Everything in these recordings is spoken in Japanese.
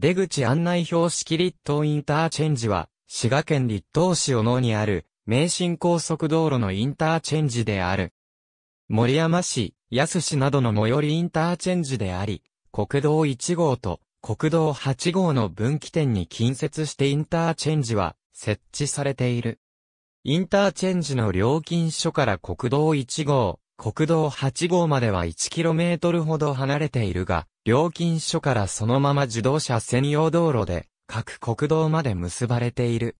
出口案内標識立東インターチェンジは、滋賀県立東市小野にある、名神高速道路のインターチェンジである。森山市、安市などの最寄りインターチェンジであり、国道1号と国道8号の分岐点に近接してインターチェンジは設置されている。インターチェンジの料金所から国道1号、国道8号までは 1km ほど離れているが、料金所からそのまま自動車専用道路で各国道まで結ばれている。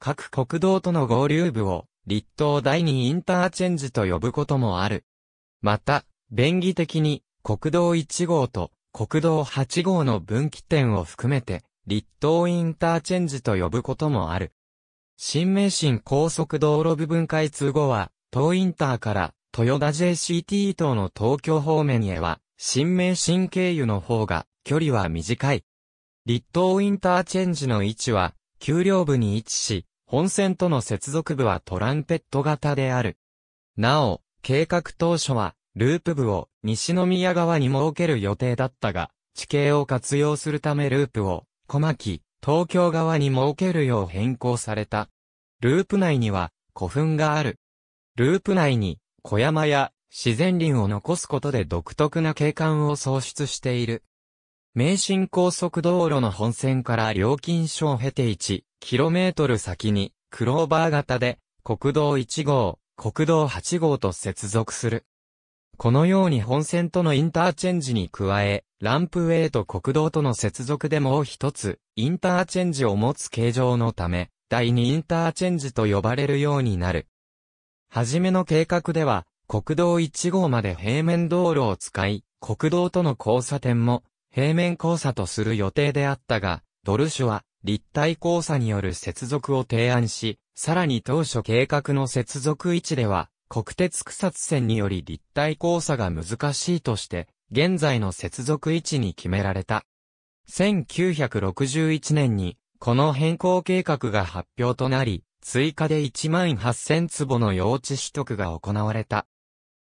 各国道との合流部を立東第二インターチェンジと呼ぶこともある。また、便宜的に国道1号と国道8号の分岐点を含めて立東インターチェンジと呼ぶこともある。新名神高速道路部分開通後は、東インターから豊田 JCT 等の東京方面へは、新名神経由の方が距離は短い。立東インターチェンジの位置は、丘陵部に位置し、本線との接続部はトランペット型である。なお、計画当初は、ループ部を西宮側に設ける予定だったが、地形を活用するためループを、小牧、東京側に設けるよう変更された。ループ内には、古墳がある。ループ内に、小山や自然林を残すことで独特な景観を創出している。名神高速道路の本線から料金所を経て 1km 先に、クローバー型で、国道1号、国道8号と接続する。このように本線とのインターチェンジに加え、ランプウェイと国道との接続でもう一つ、インターチェンジを持つ形状のため、第2インターチェンジと呼ばれるようになる。はじめの計画では、国道1号まで平面道路を使い、国道との交差点も平面交差とする予定であったが、ドルシュは立体交差による接続を提案し、さらに当初計画の接続位置では、国鉄草津線により立体交差が難しいとして、現在の接続位置に決められた。1961年に、この変更計画が発表となり、追加で1万8000坪の用地取得が行われた。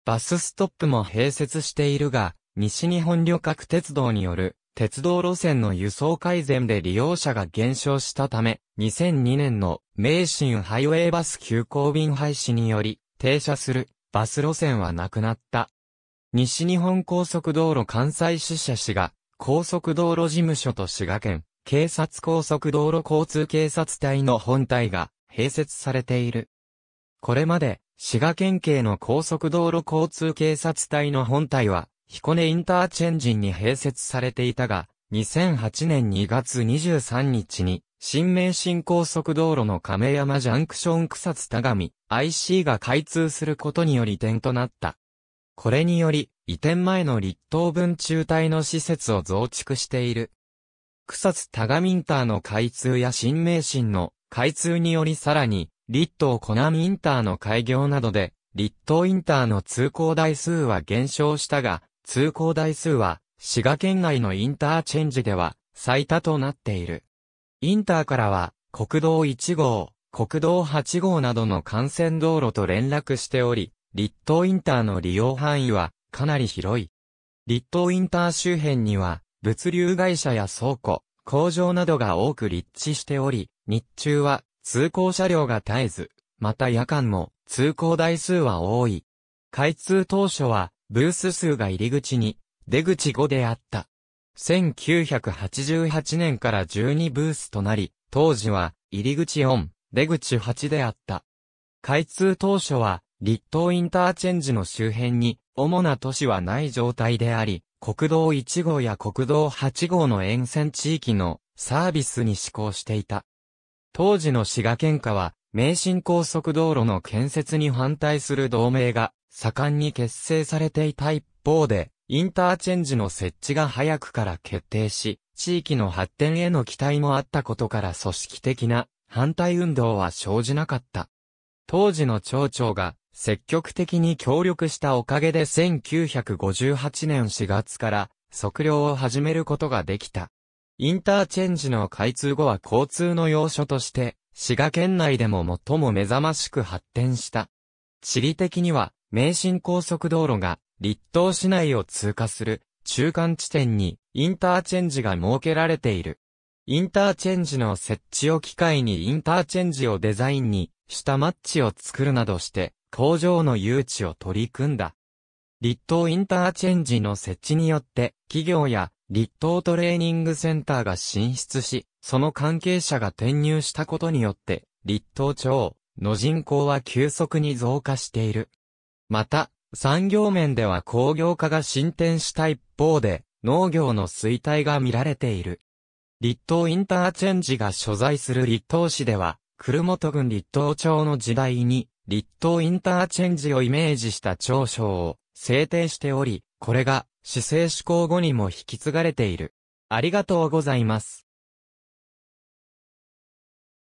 バスストップも併設しているが、西日本旅客鉄道による鉄道路線の輸送改善で利用者が減少したため、2002年の名神ハイウェイバス急行便廃止により、停車するバス路線はなくなった。西日本高速道路関西支社市が高速道路事務所と滋賀県警察高速道路交通警察隊の本体が併設されている。これまで滋賀県警の高速道路交通警察隊の本体は、彦根インターチェンジに併設されていたが、2008年2月23日に、新名神高速道路の亀山ジャンクション草津田上 IC が開通することにより点となった。これにより、移転前の立東分中隊の施設を増築している。草津田上インターの開通や新名神の開通によりさらに、立東ナミインターの開業などで、立東インターの通行台数は減少したが、通行台数は、滋賀県内のインターチェンジでは、最多となっている。インターからは、国道1号、国道8号などの幹線道路と連絡しており、立東インターの利用範囲は、かなり広い。立東インター周辺には、物流会社や倉庫、工場などが多く立地しており、日中は通行車両が絶えず、また夜間も通行台数は多い。開通当初はブース数が入り口に、出口5であった。1988年から12ブースとなり、当時は入り口4、出口8であった。開通当初は、立東インターチェンジの周辺に、主な都市はない状態であり、国道1号や国道8号の沿線地域のサービスに施行していた。当時の滋賀県下は、名神高速道路の建設に反対する同盟が盛んに結成されていた一方で、インターチェンジの設置が早くから決定し、地域の発展への期待もあったことから組織的な反対運動は生じなかった。当時の町長が積極的に協力したおかげで1958年4月から測量を始めることができた。インターチェンジの開通後は交通の要所として、滋賀県内でも最も目覚ましく発展した。地理的には、名神高速道路が、立東市内を通過する、中間地点に、インターチェンジが設けられている。インターチェンジの設置を機会にインターチェンジをデザインに、したマッチを作るなどして、工場の誘致を取り組んだ。立東インターチェンジの設置によって、企業や立東トレーニングセンターが進出し、その関係者が転入したことによって、立東町の人口は急速に増加している。また、産業面では工業化が進展した一方で、農業の衰退が見られている。立東インターチェンジが所在する立東市では、久留本郡立東町の時代に、立東インターチェンジをイメージした長所を制定しており、これが姿勢思考後にも引き継がれている。ありがとうございます。